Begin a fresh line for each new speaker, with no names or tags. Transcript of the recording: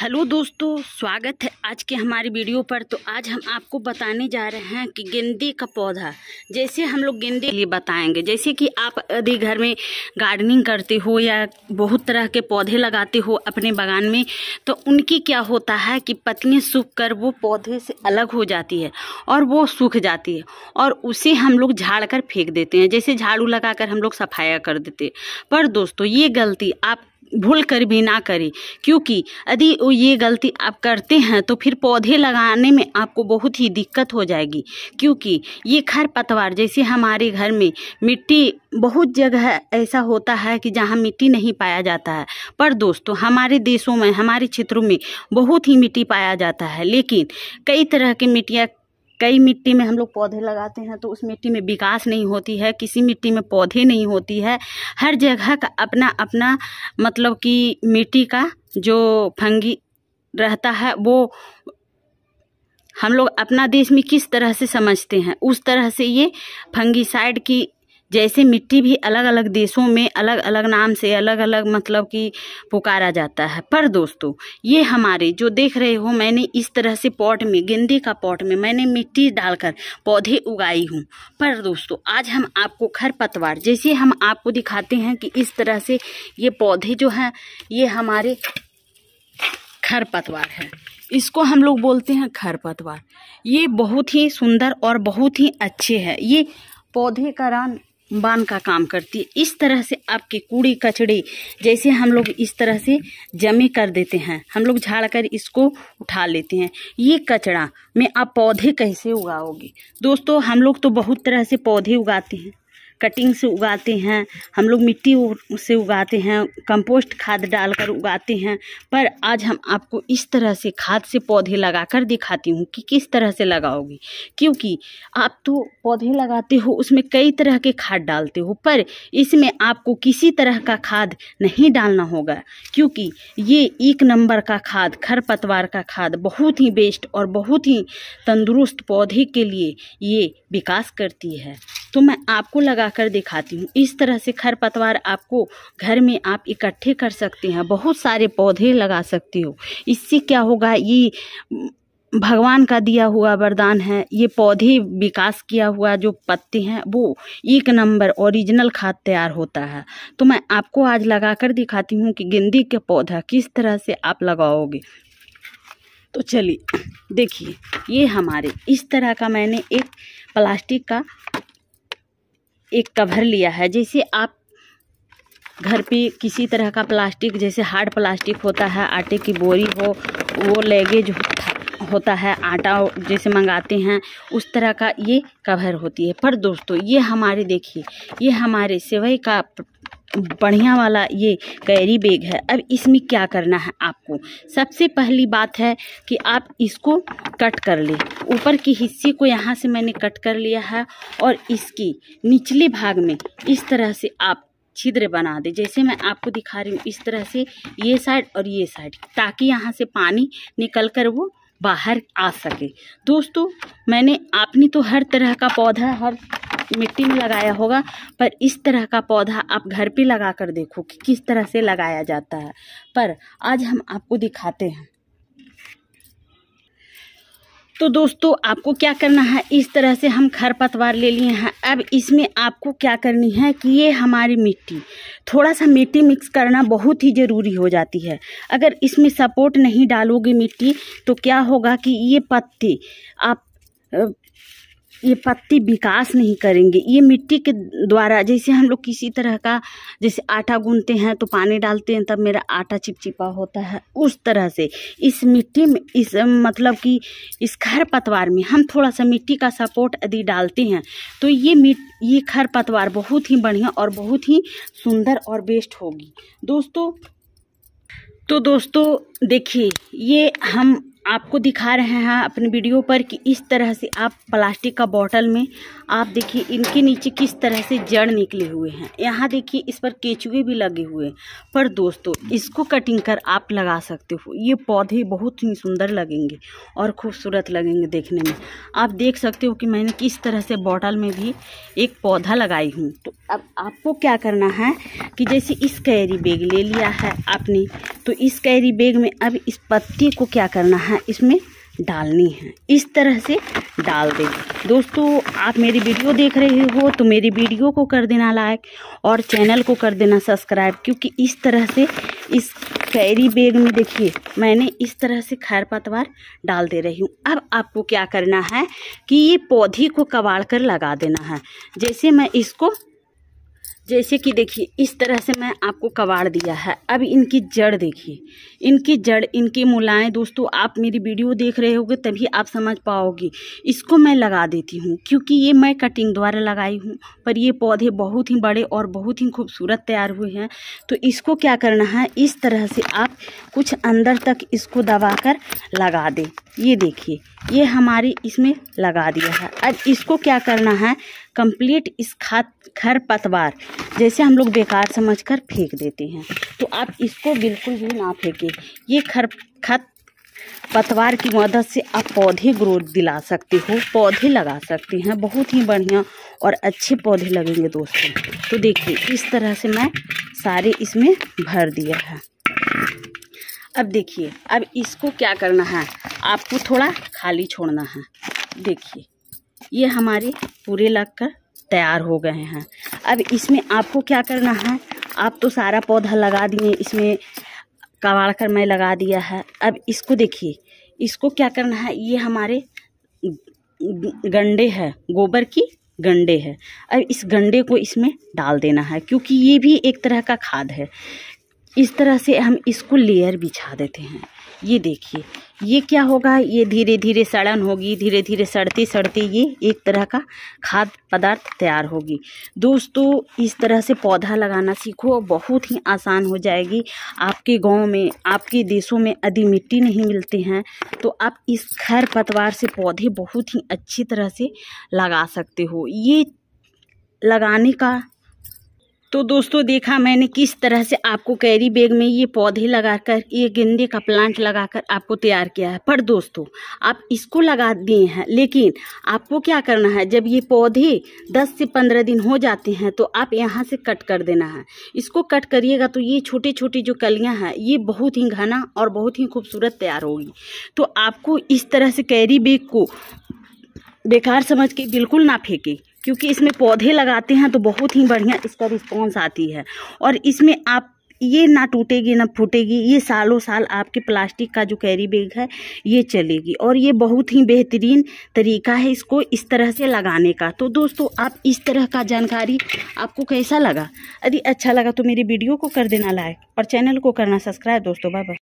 hello दोस्तों स्वागत है आज के हमारी वीडियो पर तो आज हम आपको बताने जा रहे हैं कि गेंदे का पौधा जैसे हम लोग गेंदे लिए बताएंगे जैसे कि आप यदि घर में गार्डनिंग करते हो या बहुत तरह के पौधे लगाते हो अपने बागान में तो उनकी क्या होता है कि पत्नी सूख कर वो पौधे से अलग हो जाती है और वो सूख जाती है और उसे हम लोग झाड़ कर फेंक देते हैं जैसे झाड़ू लगा कर हम लोग सफाया कर देते पर दोस्तों ये गलती आप भूल कर भी ना करें क्योंकि यदि ये गलती आप करते हैं तो फिर पौधे लगाने में आपको बहुत ही दिक्कत हो जाएगी क्योंकि ये खर पतवार जैसे हमारे घर में मिट्टी बहुत जगह ऐसा होता है कि जहाँ मिट्टी नहीं पाया जाता है पर दोस्तों हमारे देशों में हमारे क्षेत्रों में बहुत ही मिट्टी पाया जाता है लेकिन कई तरह की मिट्टियाँ कई मिट्टी में हम लोग पौधे लगाते हैं तो उस मिट्टी में विकास नहीं होती है किसी मिट्टी में पौधे नहीं होती है हर जगह का अपना अपना मतलब कि मिट्टी का जो फंगी रहता है वो हम लोग अपना देश में किस तरह से समझते हैं उस तरह से ये फंगीसाइड की जैसे मिट्टी भी अलग अलग देशों में अलग अलग नाम से अलग अलग मतलब कि पुकारा जाता है पर दोस्तों ये हमारे जो देख रहे हो मैंने इस तरह से पॉट में गेंदे का पॉट में मैंने मिट्टी डालकर पौधे उगाई हूँ पर दोस्तों आज हम आपको खरपतवार जैसे हम आपको दिखाते हैं कि इस तरह से ये पौधे जो हैं ये हमारे खरपतवार है इसको हम लोग बोलते हैं खरपतवार ये बहुत ही सुंदर और बहुत ही अच्छे है ये पौधे का रंग बांध का काम करती है इस तरह से आपके कूड़े कचड़े जैसे हम लोग इस तरह से जमे कर देते हैं हम लोग झाड़ कर इसको उठा लेते हैं ये कचड़ा में आप पौधे कैसे उगाओगे दोस्तों हम लोग तो बहुत तरह से पौधे उगाते हैं कटिंग से उगाते हैं हम लोग मिट्टी से उगाते हैं कंपोस्ट खाद डालकर उगाते हैं पर आज हम आपको इस तरह से खाद से पौधे लगाकर दिखाती हूँ कि किस तरह से लगाओगी क्योंकि आप तो पौधे लगाते हो उसमें कई तरह के खाद डालते हो पर इसमें आपको किसी तरह का खाद नहीं डालना होगा क्योंकि ये एक नंबर का खाद खरपतवार का खाद बहुत ही बेस्ट और बहुत ही तंदुरुस्त पौधे के लिए ये विकास करती है तो मैं आपको लगा कर दिखाती हूँ इस तरह से खरपतवार आपको घर में आप इकट्ठे कर सकते हैं बहुत सारे पौधे लगा सकते हो इससे क्या होगा ये भगवान का दिया हुआ वरदान है ये पौधे विकास किया हुआ जो पत्ते हैं वो एक नंबर ओरिजिनल खाद तैयार होता है तो मैं आपको आज लगा कर दिखाती हूँ कि गेंदे का पौधा किस तरह से आप लगाओगे तो चलिए देखिए ये हमारे इस तरह का मैंने एक प्लास्टिक का एक कवर लिया है जैसे आप घर पे किसी तरह का प्लास्टिक जैसे हार्ड प्लास्टिक होता है आटे की बोरी हो वो लेगेज होता है आटा जैसे मंगाते हैं उस तरह का ये कवर होती है पर दोस्तों ये हमारे देखिए ये हमारे सेवई का बढ़िया वाला ये कैरी बैग है अब इसमें क्या करना है आपको सबसे पहली बात है कि आप इसको कट कर ले ऊपर के हिस्से को यहाँ से मैंने कट कर लिया है और इसके निचले भाग में इस तरह से आप छिद्र बना दें जैसे मैं आपको दिखा रही हूँ इस तरह से ये साइड और ये साइड ताकि यहाँ से पानी निकल कर वो बाहर आ सके दोस्तों मैंने आपने तो हर तरह का पौधा हर मिट्टी में लगाया होगा पर इस तरह का पौधा आप घर पे लगा कर देखो कि किस तरह से लगाया जाता है पर आज हम आपको दिखाते हैं तो दोस्तों आपको क्या करना है इस तरह से हम खरपतवार ले लिए हैं अब इसमें आपको क्या करनी है कि ये हमारी मिट्टी थोड़ा सा मिट्टी मिक्स करना बहुत ही ज़रूरी हो जाती है अगर इसमें सपोर्ट नहीं डालोगे मिट्टी तो क्या होगा कि ये पत्ते आप ये पत्ते विकास नहीं करेंगे ये मिट्टी के द्वारा जैसे हम लोग किसी तरह का जैसे आटा गूंदते हैं तो पानी डालते हैं तब मेरा आटा चिपचिपा होता है उस तरह से इस मिट्टी में इस मतलब कि इस खर पतवार में हम थोड़ा सा मिट्टी का सपोर्ट यदि डालते हैं तो ये मिट ये खर पतवार बहुत ही बढ़िया और बहुत ही सुंदर और बेस्ट होगी दोस्तों तो दोस्तों देखिए ये हम आपको दिखा रहे हैं अपने वीडियो पर कि इस तरह से आप प्लास्टिक का बॉटल में आप देखिए इनके नीचे किस तरह से जड़ निकले हुए हैं यहाँ देखिए इस पर केचुए भी लगे हुए हैं पर दोस्तों इसको कटिंग कर आप लगा सकते हो ये पौधे बहुत ही सुंदर लगेंगे और खूबसूरत लगेंगे देखने में आप देख सकते हो कि मैंने किस तरह से बॉटल में भी एक पौधा लगाई हूँ तो अब आपको क्या करना है कि जैसे इस कैरी बैग ले लिया है आपने तो इस कैरी बैग में अब इस पत्ती को क्या करना है इसमें डालनी है इस तरह से डाल दें दोस्तों आप मेरी वीडियो देख रहे हो तो मेरी वीडियो को कर देना लाइक और चैनल को कर देना सब्सक्राइब क्योंकि इस तरह से इस कैरी बैग में देखिए मैंने इस तरह से खैर पतवार डाल दे रही हूँ अब आपको क्या करना है कि ये पौधे को कबाड़ कर लगा देना है जैसे मैं इसको जैसे कि देखिए इस तरह से मैं आपको कबाड़ दिया है अब इनकी जड़ देखिए इनकी जड़ इनकी मुलाएं दोस्तों आप मेरी वीडियो देख रहे होगे तभी आप समझ पाओगे इसको मैं लगा देती हूँ क्योंकि ये मैं कटिंग द्वारा लगाई हूँ पर ये पौधे बहुत ही बड़े और बहुत ही खूबसूरत तैयार हुए हैं तो इसको क्या करना है इस तरह से आप कुछ अंदर तक इसको दबा कर लगा दें ये देखिए ये हमारी इसमें लगा दिया है अब इसको क्या करना है कंप्लीट इस खाद खर पतवार जैसे हम लोग बेकार समझकर फेंक देते हैं तो आप इसको बिल्कुल भी ना फेंकें ये खर खत पतवार की मदद से आप पौधे ग्रोथ दिला सकते हो पौधे लगा सकते हैं बहुत ही बढ़िया और अच्छे पौधे लगेंगे दोस्तों तो देखिए इस तरह से मैं सारे इसमें भर दिया है अब देखिए अब इसको क्या करना है आपको थोड़ा खाली छोड़ना है देखिए ये हमारे पूरे लग कर तैयार हो गए हैं अब इसमें आपको क्या करना है आप तो सारा पौधा लगा दिए इसमें कबाड़ कर मैं लगा दिया है अब इसको देखिए इसको क्या करना है ये हमारे गंडे है गोबर की गंडे है अब इस गंडे को इसमें डाल देना है क्योंकि ये भी एक तरह का खाद है इस तरह से हम इसको लेयर बिछा देते हैं ये देखिए ये क्या होगा ये धीरे धीरे सड़न होगी धीरे धीरे सड़ते सड़ते ये एक तरह का खाद्य पदार्थ तैयार होगी दोस्तों इस तरह से पौधा लगाना सीखो बहुत ही आसान हो जाएगी आपके गांव में आपके देशों में यदि मिट्टी नहीं मिलती हैं तो आप इस खैर पतवार से पौधे बहुत ही अच्छी तरह से लगा सकते हो ये लगाने का तो दोस्तों देखा मैंने किस तरह से आपको कैरी बैग में ये पौधे लगाकर ये गेंदे का प्लांट लगाकर आपको तैयार किया है पर दोस्तों आप इसको लगा दिए हैं लेकिन आपको क्या करना है जब ये पौधे 10 से 15 दिन हो जाते हैं तो आप यहाँ से कट कर देना है इसको कट करिएगा तो ये छोटी छोटी जो कलियाँ हैं ये बहुत ही घना और बहुत ही खूबसूरत तैयार होगी तो आपको इस तरह से कैरी बैग को बेकार समझ के बिल्कुल ना फेंके क्योंकि इसमें पौधे लगाते हैं तो बहुत ही बढ़िया इसका रिस्पॉन्स आती है और इसमें आप ये ना टूटेगी ना फूटेगी ये सालों साल आपके प्लास्टिक का जो कैरी बैग है ये चलेगी और ये बहुत ही बेहतरीन तरीका है इसको इस तरह से लगाने का तो दोस्तों आप इस तरह का जानकारी आपको कैसा लगा यदि अच्छा लगा तो मेरे वीडियो को कर देना लाइक और चैनल को करना सब्सक्राइब दोस्तों बाय बाय